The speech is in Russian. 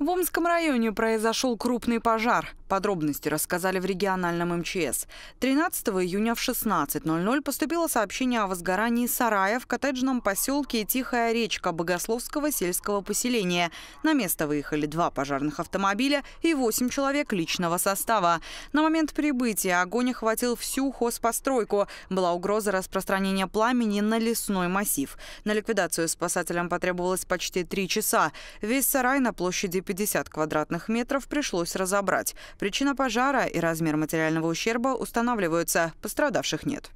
В Омском районе произошел крупный пожар. Подробности рассказали в региональном МЧС. 13 июня в 16.00 поступило сообщение о возгорании сарая в коттеджном поселке Тихая речка Богословского сельского поселения. На место выехали два пожарных автомобиля и 8 человек личного состава. На момент прибытия огонь охватил всю хозпостройку. Была угроза распространения пламени на лесной массив. На ликвидацию спасателям потребовалось почти три часа. Весь сарай на площади 50 квадратных метров пришлось разобрать. Причина пожара и размер материального ущерба устанавливаются, пострадавших нет.